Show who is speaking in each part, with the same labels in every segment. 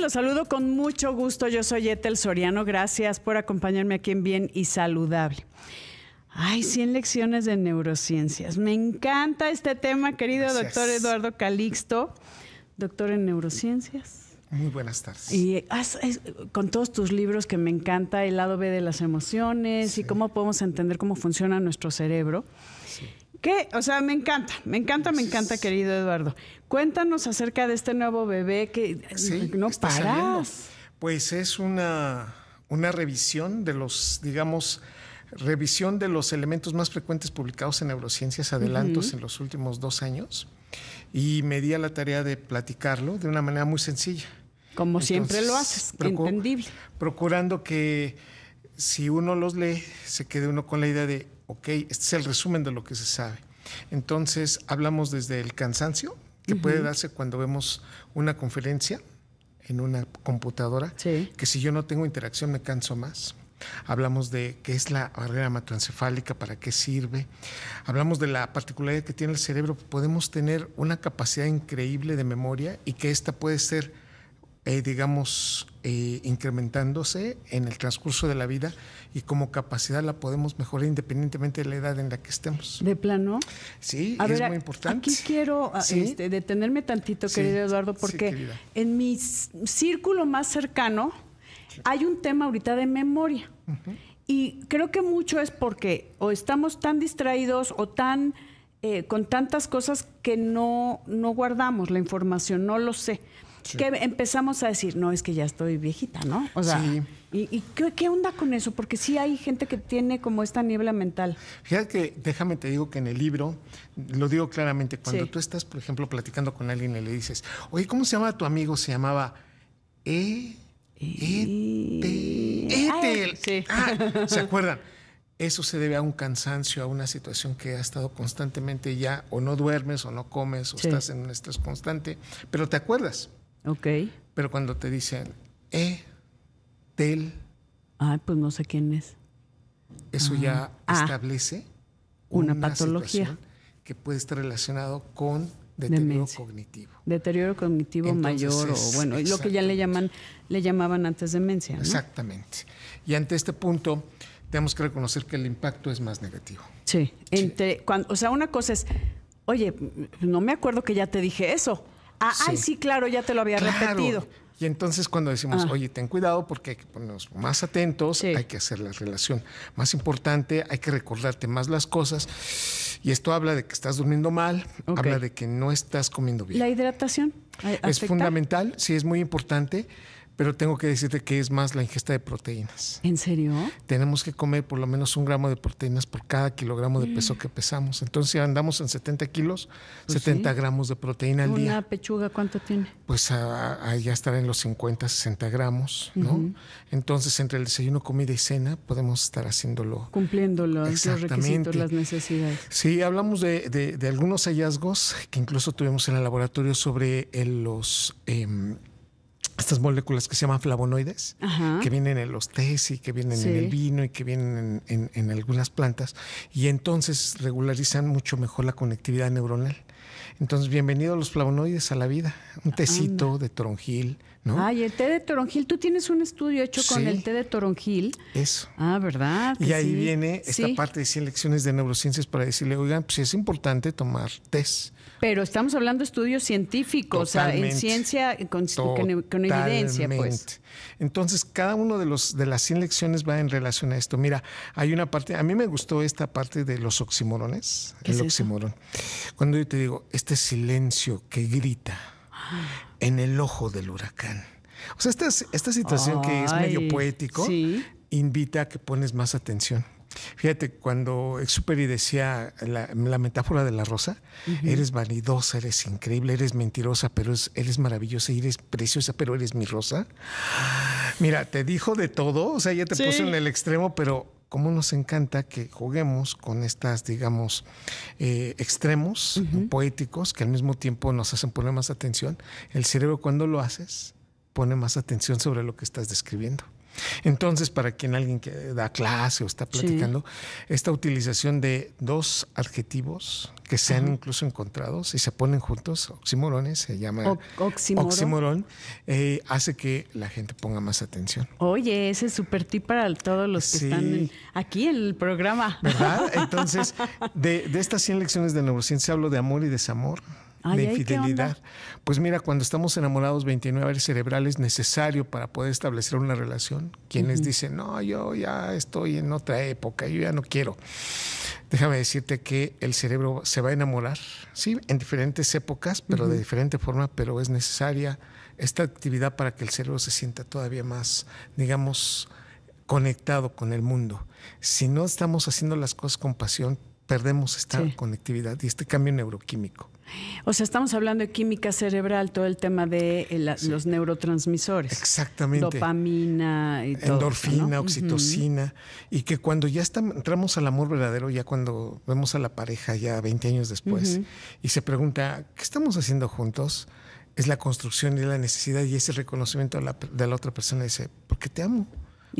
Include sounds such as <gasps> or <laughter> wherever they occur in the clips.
Speaker 1: Los saludo con mucho gusto. Yo soy Etel Soriano. Gracias por acompañarme aquí en Bien y Saludable. Ay, 100 lecciones de neurociencias. Me encanta este tema, querido doctor Eduardo Calixto, doctor en neurociencias. Muy buenas tardes. Y con todos tus libros que me encanta, el lado B de las emociones y cómo podemos entender cómo funciona nuestro cerebro. Que, o sea, me encanta, me encanta, me encanta, querido Eduardo. Cuéntanos acerca de este nuevo bebé que no paras.
Speaker 2: Pues es una, una revisión de los, digamos, revisión de los elementos más frecuentes publicados en neurociencias, adelantos en los últimos dos años, y me di a la tarea de platicarlo de una manera muy sencilla. Como siempre lo haces, entendible. Procurando que si uno los lee, se quede uno con la idea de, ok, este es el resumen de lo que se sabe. Entonces, hablamos desde el cansancio,
Speaker 1: que puede darse
Speaker 2: cuando vemos una conferencia en una computadora, que si yo no tengo interacción me canso más. Hablamos de qué es la barrera hematoencefálica, para qué sirve. Hablamos de la particularidad que tiene el cerebro. Podemos tener una capacidad increíble de memoria y que esta puede ser eh, digamos, eh, incrementándose en el transcurso de la vida y como capacidad la podemos mejorar independientemente de la edad en la que estemos. ¿De plano? Sí, es muy importante. Aquí quiero ah, este,
Speaker 1: detenerme tantito, querido Eduardo, porque en mi círculo más cercano hay un tema ahorita de memoria. Y creo que mucho es porque o estamos tan distraídos o tan eh, con tantas cosas que no guardamos la información, no lo sé que empezamos a decir, no, es que ya estoy viejita, ¿no? O sea, ¿y, qué, onda con eso? Porque sí hay gente que tiene como esta niebla mental.
Speaker 2: Fíjate que, déjame te digo que en el libro, lo digo claramente, cuando tú estás, por ejemplo, platicando con alguien y le dices, oye, ¿cómo se llama tu amigo? Se llamaba E. E... E... E...
Speaker 1: Ah, ¿Se
Speaker 2: acuerdan? Eso se debe a un cansancio, a una situación que ha estado constantemente ya, o no duermes, o no comes, o estás en un estrés constante, pero te acuerdas. Pero cuando te dicen, eh, tel. Ay, pues no sé quién es. Eso ah. ya ah. establece
Speaker 1: una, patología
Speaker 2: que puede estar relacionado con deterioro cognitivo.
Speaker 1: Deterioro cognitivo mayor o bueno, lo que ya le llaman le llamaban antes demencia, ¿no?
Speaker 2: Exactamente. Y ante este punto tenemos que
Speaker 1: reconocer que el impacto
Speaker 2: es más negativo.
Speaker 1: Sí, o sea, una cosa es, oye, no me acuerdo que ya te dije eso. Ah, sí. Ay, sí, claro, ya te lo había repetido.
Speaker 2: Y entonces cuando decimos, ah. oye, ten cuidado porque hay que ponernos más atentos, hay que hacer la relación más importante, hay que recordarte más las cosas. Y esto habla de que estás durmiendo mal, habla de que no estás comiendo bien. ¿La
Speaker 1: hidratación? Eh, es fundamental,
Speaker 2: sí, es muy importante pero tengo que decirte que es más la ingesta de proteínas. ¿En serio? Tenemos que comer por lo menos un gramo de proteínas por cada kilogramo de peso mm. que pesamos. Entonces, si andamos en 70 kilos, 70 pues gramos de proteína al día. ¿Una
Speaker 1: pechuga cuánto tiene?
Speaker 2: Pues ya estará en los 50, 60 gramos, ¿no? Entonces, entre el desayuno, comida y cena, podemos estar haciéndolo.
Speaker 1: Cumpliendo los requisitos, las necesidades.
Speaker 2: Sí, hablamos de, algunos hallazgos que incluso tuvimos en el laboratorio sobre los... Em, estas moléculas que se llaman flavonoides, que vienen en los tés y que vienen en el vino y que vienen en, algunas plantas, y entonces regularizan mucho mejor la conectividad neuronal. Entonces, bienvenidos los flavonoides a la vida. Un tecito de toronjil, ¿no? Ay,
Speaker 1: el té de toronjil. Tú tienes un estudio hecho con el té de toronjil.
Speaker 2: Eso. Ah, ¿verdad? Y ahí viene esta parte de 100 lecciones de neurociencias para decirle, oigan, pues es importante tomar test.
Speaker 1: Pero estamos hablando de estudios científicos, o sea, en ciencia, e, con, evidencia, pues.
Speaker 2: Entonces, cada uno de los de las 100 lecciones va en relación a esto. Mira, hay una parte, a mí me gustó esta parte de los oximorones, el oximorón. Cuando yo te digo, este silencio que grita en el ojo del huracán. O sea, esta, esta situación que es medio poético invita a que pones más atención. Fíjate, cuando Exuperi decía la, metáfora de la rosa, eres vanidosa, eres increíble, eres mentirosa, pero eres maravillosa eres preciosa, pero eres mi rosa. Mira, te dijo de todo, o sea, ya te puso en el extremo, pero cómo nos encanta que juguemos con estas, digamos, eh, extremos poéticos que al mismo tiempo nos hacen poner más atención. El cerebro cuando lo haces pone más atención sobre lo que estás describiendo. Entonces, para quien alguien que da clase o está platicando, esta utilización de dos adjetivos que se han incluso encontrados y se ponen juntos, oximorones, se llama oximorón, eh, hace que la gente ponga más atención.
Speaker 1: Oye, ese es super tip para todos los que están aquí en el programa. ¿Verdad? <laughs>
Speaker 2: Entonces, de, de estas 100 lecciones de neurociencia hablo de amor y desamor
Speaker 1: infidelidad.
Speaker 2: Pues mira, cuando estamos enamorados, 29 horas cerebrales necesario para poder establecer una relación. Quienes dicen, no, yo ya estoy en otra época, yo ya no quiero. Déjame decirte que el cerebro se va a enamorar, sí, en diferentes épocas, pero de diferente forma, pero es necesaria esta actividad para que el cerebro se sienta todavía más, digamos, conectado con el mundo. Si no estamos haciendo las cosas con pasión, perdemos esta conectividad y este cambio neuroquímico.
Speaker 1: O sea, estamos hablando de química cerebral, todo el tema de eh, los neurotransmisores. Exactamente. Dopamina Endorfina, oxitocina.
Speaker 2: Y que cuando ya entramos al amor verdadero, ya cuando vemos a la pareja ya 20 años después, y se pregunta, ¿qué estamos haciendo juntos? Es la construcción y la necesidad y ese reconocimiento de la, otra persona. Dice, porque te amo,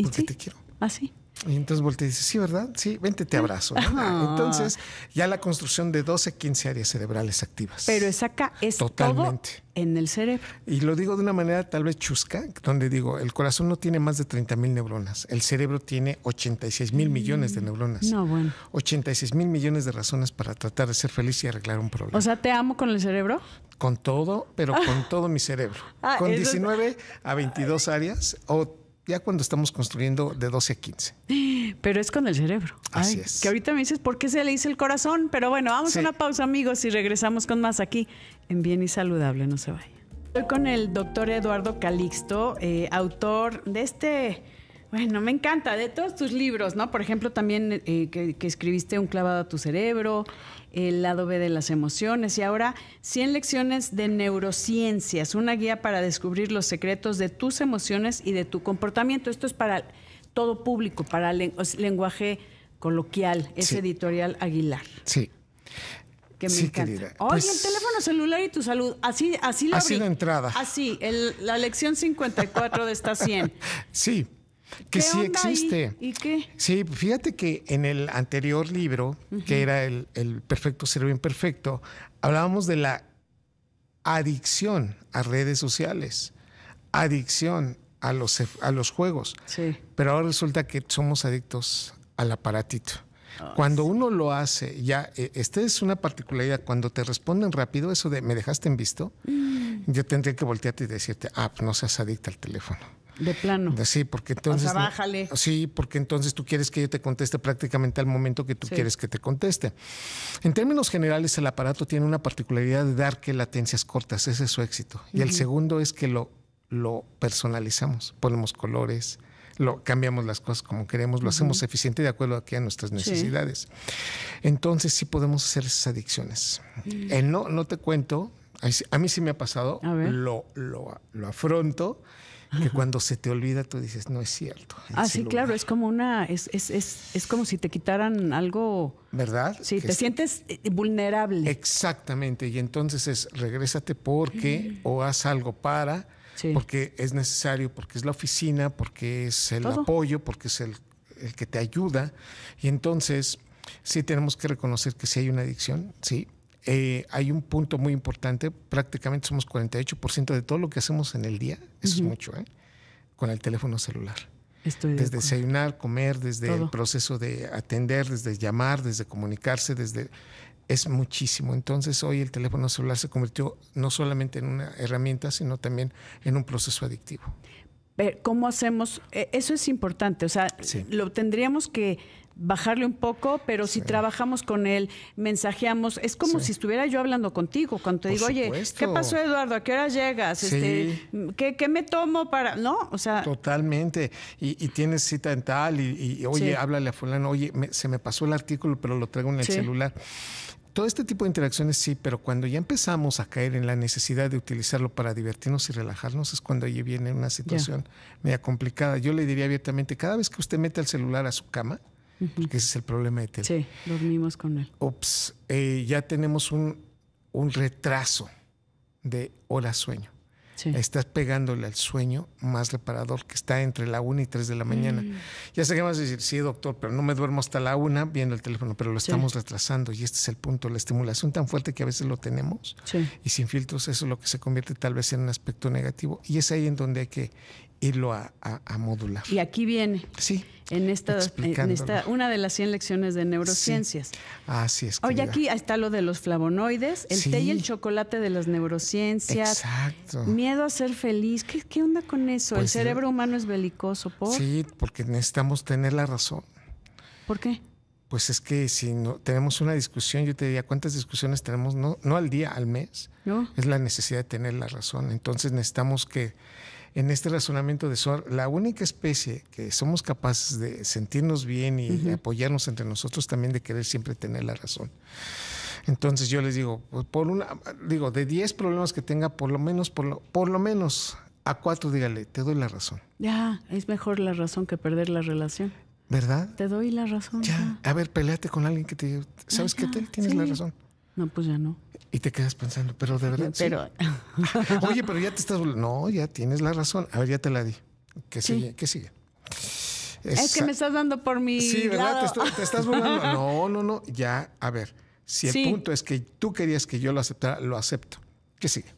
Speaker 2: porque te quiero. Así. Ah, sí. Y entonces voltea y dice, sí, ¿verdad? Sí, vente, te abrazo. Entonces, ya la construcción de 12, 15 áreas cerebrales activas.
Speaker 1: Pero es acá, es Totalmente.
Speaker 2: en el cerebro. Y lo digo de una manera tal vez chusca, donde digo, el corazón no tiene más de 30 mil neuronas, el cerebro tiene 86 mil millones de mm. neuronas. No, bueno. 86 mil millones de razones para tratar de ser feliz y arreglar un problema. O
Speaker 1: sea, ¿te amo con el cerebro?
Speaker 2: Con todo, pero con <laughs> todo mi cerebro. Ah, con 19 a 22 áreas o ya cuando estamos construyendo de 12 a 15.
Speaker 1: Pero es con el cerebro. Así es. Que ahorita me dices, ¿por qué se le hizo el corazón? Pero bueno, vamos a una pausa, amigos, y regresamos con más aquí en Bien y Saludable. No se vaya. Estoy con el doctor Eduardo Calixto, eh, autor de este. Bueno, me encanta, de todos tus libros, ¿no? Por ejemplo, también eh, que, que, escribiste Un clavado a tu cerebro, el lado B de las emociones y ahora 100 lecciones de neurociencias, una guía para descubrir los secretos de tus emociones y de tu comportamiento. Esto es para todo público, para lenguaje coloquial, es editorial Aguilar.
Speaker 2: Sí. Que me sí, encanta. Querida, Oye, pues el
Speaker 1: teléfono celular y tu salud. Así, así la Así entrada. Así, la lección 54 de esta 100. sí. Que sí existe. ¿Y qué?
Speaker 2: Sí, fíjate que en el anterior libro, que era el, perfecto ser imperfecto, hablábamos de la adicción a redes sociales, adicción a los, a los juegos. Sí. Pero ahora resulta que somos adictos al aparatito. Ah, cuando uno lo hace, ya, eh, esta es una particularidad, cuando te responden rápido, eso de me dejaste en visto, mm. yo tendría que voltearte y decirte, ah, pues no seas adicta al teléfono. De plano. Sí, porque entonces. Sí, porque entonces tú quieres que yo te conteste prácticamente al momento que tú quieres que te conteste. En términos generales, el aparato tiene una particularidad de dar que latencias cortas, ese es su éxito. Y el segundo es que lo, lo personalizamos, ponemos colores, lo cambiamos las cosas como queremos, lo hacemos eficiente de acuerdo a, nuestras necesidades. Entonces sí podemos hacer esas adicciones. Mm. no, no te cuento, a mí sí me ha pasado, lo, lo, lo afronto que cuando se te olvida tú dices, no es cierto. Ah, sí, claro,
Speaker 1: es como una, es, como si te quitaran algo.
Speaker 2: ¿Verdad? Sí, te
Speaker 1: sientes eh, vulnerable.
Speaker 2: Exactamente, y entonces es, regrésate porque, o haz algo para, porque es necesario, porque es la oficina, porque es el apoyo, porque es el, el que te ayuda. Y entonces sí tenemos que reconocer que sí hay una adicción, sí, eh, hay un punto muy importante, prácticamente somos 48% de todo lo que hacemos en el día, eso es mucho, ¿eh? con el teléfono celular. desde desayunar, comer, desde el proceso de atender, desde llamar, desde comunicarse, desde es muchísimo. Entonces hoy el teléfono celular se convirtió no solamente en una herramienta, sino también en un proceso adictivo.
Speaker 1: ¿Cómo hacemos? E, eso es importante, o sea, lo tendríamos que bajarle un poco, pero si trabajamos con él, mensajeamos, es como si estuviera yo hablando contigo, cuando te digo, oye, ¿qué pasó Eduardo? ¿A qué hora llegas? Este, ¿qué, me tomo para...? No, o sea...
Speaker 2: Totalmente, y, tienes cita en tal, y, oye, háblale a fulano, oye, se me pasó el artículo, pero lo traigo en el celular. Todo este tipo de interacciones sí, pero cuando ya empezamos a caer en la necesidad de utilizarlo para divertirnos y relajarnos es cuando allí viene una situación media complicada. Yo le diría abiertamente, cada vez que usted mete el celular a su cama, que ese es el problema de él. Sí, dormimos con él. Ops, eh, ya tenemos un, un, retraso de hora sueño. Sí. Estás pegándole al sueño más reparador que está entre la 1 y 3 de la mañana. Mm. Ya sé que vas a decir, sí, doctor, pero no me duermo hasta la 1 viendo el teléfono, pero lo estamos retrasando y este es el punto, la estimulación tan fuerte que a veces lo tenemos sí. y sin filtros, eso es lo que se convierte tal vez en un aspecto negativo y es ahí en donde hay que
Speaker 1: irlo a, a, a, modular. Y aquí viene. Sí. En esta, en esta, una de las 100 lecciones de neurociencias. Sí.
Speaker 2: Así es. Oye, aquí
Speaker 1: está lo de los flavonoides, el té y el chocolate de las neurociencias.
Speaker 2: Exacto.
Speaker 1: Miedo a ser feliz. ¿Qué, qué onda con eso? el pues, cerebro eh, humano es belicoso, ¿por?
Speaker 2: Sí, porque necesitamos tener la razón. ¿Por qué? Pues es que si no, tenemos una discusión, yo te diría, ¿cuántas discusiones tenemos? No, no al día, al mes. No. Es la necesidad de tener la razón. Entonces necesitamos que en este razonamiento de suar, la única especie que somos capaces de sentirnos bien y apoyarnos entre nosotros también de querer siempre tener la razón. Entonces yo les digo, pues, por una, digo, de 10 problemas que tenga, por lo menos, por lo, menos a cuatro dígale, te doy la razón.
Speaker 1: Ya, es mejor la razón que perder la relación. ¿Verdad? Te doy la razón. Ya,
Speaker 2: a ver, peleate con alguien que te ¿sabes qué? Tienes la razón.
Speaker 1: No, pues ya no.
Speaker 2: Y te quedas pensando, pero de verdad. Ah, oye, pero ya te estás. No, ya tienes la razón. A ver, ya te la di. ¿Qué sigue? ¿Qué sigue? Es que me
Speaker 1: estás dando por mi. Sí, ¿verdad? Te, estás volando. No,
Speaker 2: no, no. Ya, a ver. Si el punto es que tú querías que yo lo aceptara, lo acepto. ¿Qué sigue?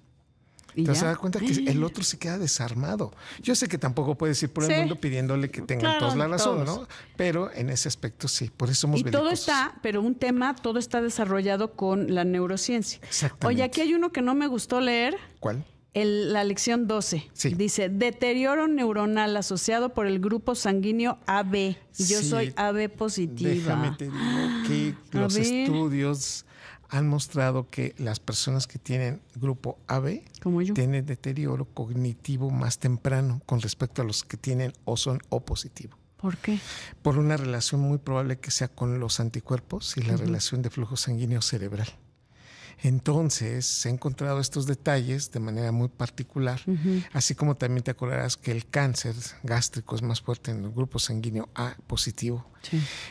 Speaker 1: Entonces se da cuenta que el otro
Speaker 2: se queda desarmado. Yo sé que tampoco puedes ir por el mundo pidiéndole que tengan todas todos la razón, ¿no? Pero en ese aspecto sí, por eso somos Y todo
Speaker 1: está, pero un tema, todo está desarrollado con la neurociencia.
Speaker 2: Exactamente. Oye,
Speaker 1: aquí hay uno que no me gustó leer. ¿Cuál? El, la lección 12. Sí. Dice, deterioro neuronal asociado por el grupo sanguíneo AB. Yo soy AB positiva. Déjame te digo que <gasps> los
Speaker 2: estudios han mostrado que las personas que tienen grupo AB tienen deterioro cognitivo más temprano con respecto a los que tienen o son O positivo. ¿Por qué? Por una relación muy probable que sea con los anticuerpos y la relación de flujo sanguíneo cerebral. Entonces se han encontrado estos detalles de manera muy particular, así como también te acordarás que el cáncer gástrico es más fuerte en el grupo sanguíneo A positivo.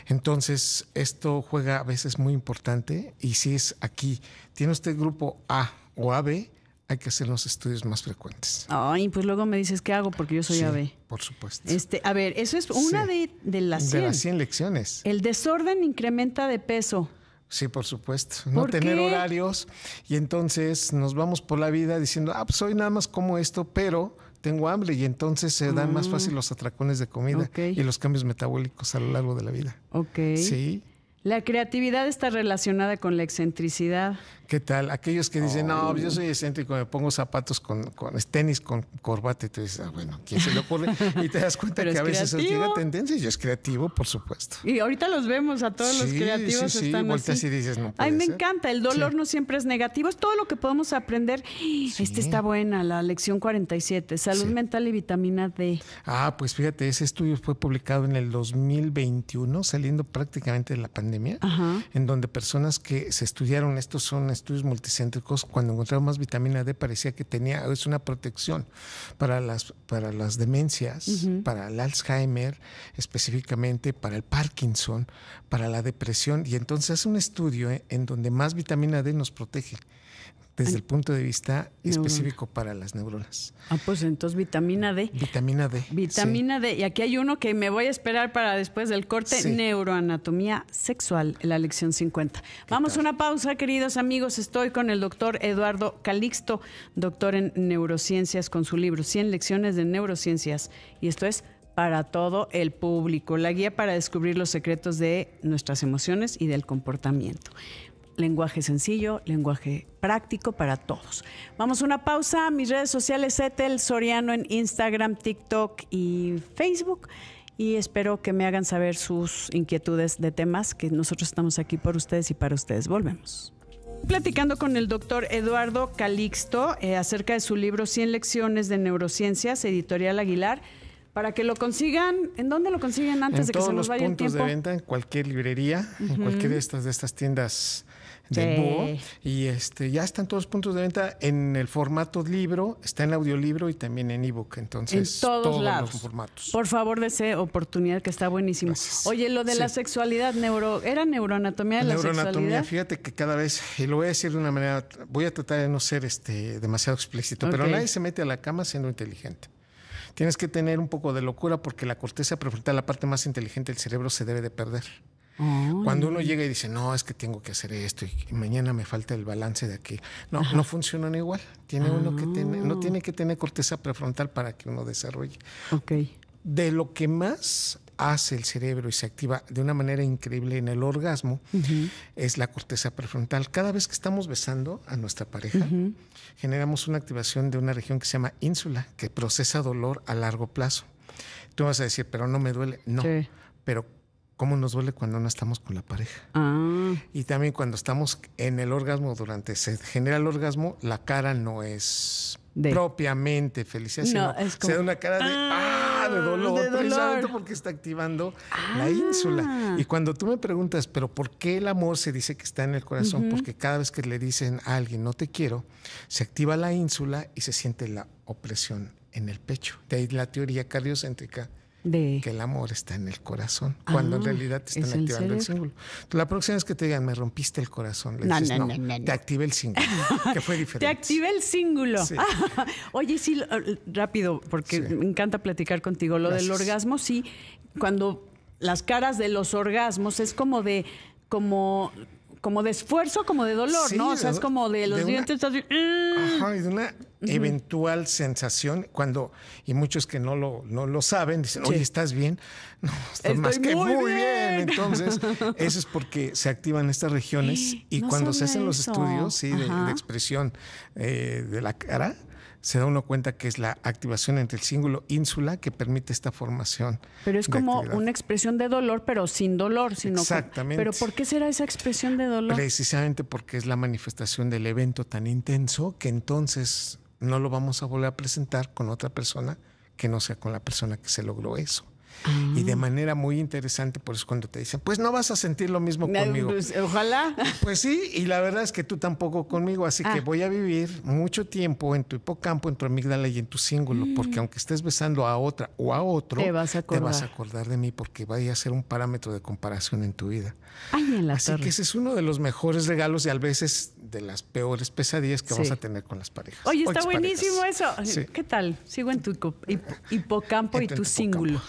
Speaker 2: Entonces esto juega a veces muy importante y si es aquí, tiene usted grupo A o AB, hay que hacer los estudios más frecuentes.
Speaker 1: Ay, pues luego me dices qué hago porque yo soy AB. Por supuesto. Este, a ver, eso es una de, las 100. De las 100
Speaker 2: lecciones.
Speaker 1: El desorden incrementa de peso.
Speaker 2: Sí, por supuesto. no tener horarios. Y entonces nos vamos por la vida diciendo, ah, pues nada más como esto, pero tengo hambre y entonces se dan más mm. fácil los atracones de comida y los cambios metabólicos a lo largo de la vida.
Speaker 1: Ok. Sí. La creatividad está relacionada con la excentricidad.
Speaker 2: ¿Qué tal? Aquellos que dicen, no, pues yo oh. soy excéntrico, me pongo zapatos con, tenis, con corbata, y tú dices, ah, bueno, ¿quién se
Speaker 1: le ocurre? <laughs> Y te das cuenta que a veces creativo.
Speaker 2: tendencia y es creativo, por supuesto.
Speaker 1: Y ahorita los vemos a todos los creativos. Sí, sí, están y dices, no. A mí me encanta, el dolor no siempre es negativo, es todo lo que podemos aprender. Esta Este está buena, la lección 47, salud mental y vitamina D.
Speaker 2: Ah, pues fíjate, ese estudio fue publicado en el 2021, saliendo prácticamente de la pandemia en donde personas que se estudiaron, estos son estudios multicéntricos, cuando encontraron más vitamina D parecía que tenía, es una protección para las, para las demencias, para el Alzheimer específicamente, para el Parkinson, para la depresión. Y entonces es un estudio eh, en donde más vitamina D nos protege desde el punto de vista específico para las neuronas.
Speaker 1: Ah, pues entonces vitamina D.
Speaker 2: Vitamina D. Vitamina
Speaker 1: D. Y aquí hay uno que me voy a esperar para después del corte, neuroanatomía sexual, la lección 50. Vamos a una pausa, queridos amigos. Estoy con el doctor Eduardo Calixto, doctor en neurociencias, con su libro 100 lecciones de neurociencias. Y esto es para todo el público, la guía para descubrir los secretos de nuestras emociones y del comportamiento lenguaje sencillo, lenguaje práctico para todos. Vamos a una pausa. Mis redes sociales, Etel Soriano en Instagram, TikTok y Facebook. Y espero que me hagan saber sus inquietudes de temas, que nosotros estamos aquí por ustedes y para ustedes. Volvemos platicando con el doctor Eduardo Calixto eh, acerca de su libro 100 lecciones de neurociencias, editorial Aguilar. Para que lo consigan, ¿en dónde lo consiguen antes de que se nos vaya el tiempo? En todos los puntos de
Speaker 2: venta, en cualquier librería, en cualquier de estas, de estas tiendas del Y este, ya están todos los puntos de venta en el formato libro, está en audiolibro y también en ebook. Entonces, en todos, los formatos.
Speaker 1: Por favor, dese oportunidad que está buenísimo. Oye, lo de la sexualidad, neuro, ¿era neuroanatomía de la neuroanatomía,
Speaker 2: fíjate que cada vez, y lo voy a decir de una manera, voy a tratar de no ser este demasiado explícito, pero nadie se mete a la cama siendo inteligente tienes que tener un poco de locura porque la corteza prefrontal, la parte más inteligente del cerebro, se debe de perder. Cuando uno llega y dice, no, es que tengo que hacer esto y mañana me falta el balance de aquí. No, no funcionan igual. Tiene uno que no ah. tiene que tener corteza prefrontal para que uno desarrolle. De lo que más hace el cerebro y se activa de una manera increíble en el orgasmo es la corteza prefrontal. Cada vez que estamos besando a nuestra pareja, generamos una activación de una región que se llama ínsula, que procesa dolor a largo plazo. Tú vas a decir, pero no me duele. No, pero cómo nos duele cuando no estamos con la pareja. Ah. Y también cuando estamos en el orgasmo, durante se genera el orgasmo, la cara no es propiamente felicidad, sino se da una cara de, ah, ah de dolor, porque está activando la ah. ínsula. Y cuando tú me preguntas, pero ¿por qué el amor se dice que está en el corazón? Porque cada vez que le dicen a alguien no te quiero, se activa la ínsula y se siente la opresión en el pecho. De ahí la teoría cardiocéntrica que el amor está en el corazón, cuando en ah, realidad te están activando el, símbolo. La próxima vez que te digan, me rompiste el corazón, le dices, no, te activé el símbolo, que
Speaker 1: fue <laughs> diferente. Te activé el símbolo. <laughs> Oye, sí, rápido, porque me encanta platicar contigo. Lo del orgasmo, sí, cuando las caras de los orgasmos es como de... Como, como de esfuerzo, como de dolor, ¿no? O sea, es como de los dientes Ajá, mm.
Speaker 2: y eventual sensación cuando, y muchos que no lo, lo saben, dicen, oye, ¿estás bien? <laughs>
Speaker 1: No, Estoy más que muy, bien. Entonces, <laughs> eso es
Speaker 2: porque se activan estas regiones y cuando se hacen los estudios sí, de, expresión eh, de la cara, se da uno cuenta que es la activación entre el cíngulo ínsula que permite esta formación.
Speaker 1: Pero es como una expresión de dolor, pero sin dolor, sino Exactamente. pero ¿por qué será esa expresión de dolor?
Speaker 2: Precisamente porque es la manifestación del evento tan intenso que entonces no lo vamos a volver a presentar con otra persona que no sea con la persona que se logró eso. Y de ah. manera muy interesante, por eso cuando te dicen, pues no vas a sentir lo mismo conmigo. ojalá. <laughs> Pues sí, y la verdad es que tú tampoco conmigo, así que ah. voy a vivir mucho tiempo en tu hipocampo, en tu amígdala y en tu cíngulo, mm. porque aunque estés besando a otra o a otro, te vas a acordar, de mí porque vaya a ser un parámetro de comparación en tu vida. así que ese es uno de los mejores regalos y a veces de las peores pesadillas que vamos a tener con las parejas.
Speaker 1: Oye, está buenísimo eso. ¿Qué tal? Sigo en tu hipocampo y tu hipocampo, cíngulo.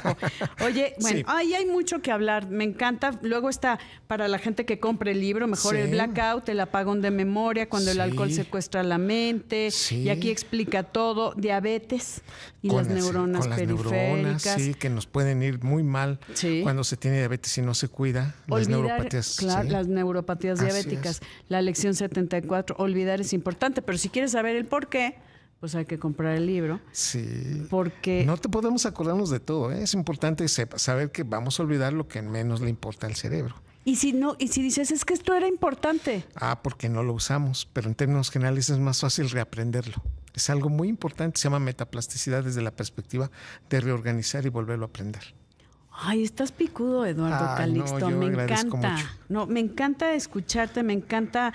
Speaker 1: <laughs> oye, bueno, ahí hay mucho que hablar. Me encanta. Luego está para la gente que compre el libro, mejor el blackout, el apagón de memoria, cuando el alcohol secuestra la mente. Y aquí explica todo, diabetes y las, neuronas las Neuronas, sí,
Speaker 2: que nos pueden ir muy mal cuando se tiene diabetes y no se cuida. las neuropatías. Claro, las
Speaker 1: neuropatías diabéticas. La sección 74, olvidar es importante, pero si quieres saber el por qué, pues hay que comprar el libro.
Speaker 2: Sí. Porque... No te podemos acordarnos de todo, ¿eh? es importante saber que vamos a olvidar lo que menos le importa al cerebro.
Speaker 1: Y si no, y si dices es que esto era importante.
Speaker 2: Ah, porque no lo usamos, pero en términos generales es más fácil reaprenderlo. Es algo muy importante, se llama metaplasticidad desde la perspectiva de reorganizar y volverlo a aprender.
Speaker 1: Ay, estás picudo, Eduardo Calixto. me encanta. No, me encanta escucharte, me encanta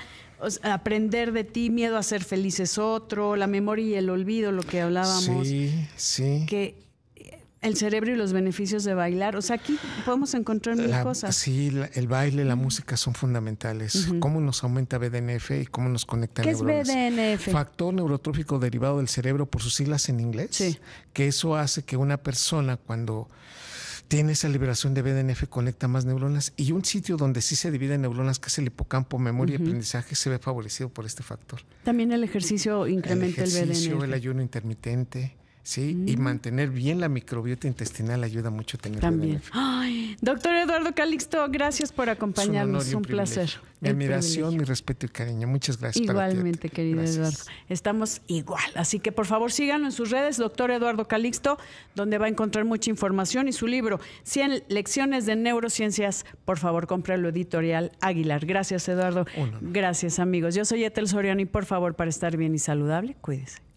Speaker 1: aprender de ti, miedo a ser felices otro, la memoria y el olvido, lo que hablábamos.
Speaker 2: Sí, sí.
Speaker 1: Que el cerebro y los beneficios de bailar. O sea, aquí podemos encontrar mil cosas. Sí,
Speaker 2: el baile, la música son fundamentales. Cómo nos aumenta BDNF y cómo nos conecta ¿Qué es BDNF? Factor neurotrófico derivado del cerebro por sus siglas en inglés. Sí. Que eso hace que una persona cuando tiene esa liberación de BDNF, conecta más neuronas y un sitio donde sí se dividen neuronas, que es el hipocampo, memoria y aprendizaje, se ve favorecido por este factor.
Speaker 1: También el ejercicio incrementa el, el BDNF. El
Speaker 2: ayuno intermitente, Sí, y mm. mantener bien la microbiota intestinal ayuda mucho a tener También.
Speaker 1: doctor Eduardo Calixto, gracias por acompañarnos, un, placer. Mi admiración,
Speaker 2: mi respeto y cariño. Muchas gracias.
Speaker 1: Igualmente, querido Eduardo. Estamos igual, así que por favor síganlo en sus redes, doctor Eduardo Calixto, donde va a encontrar mucha información y su libro, 100 lecciones de neurociencias. Por favor, cómpralo editorial Aguilar. Gracias, Eduardo. Gracias, amigos. Yo soy Etel Soriano y por favor, para estar bien y saludable, cuídese.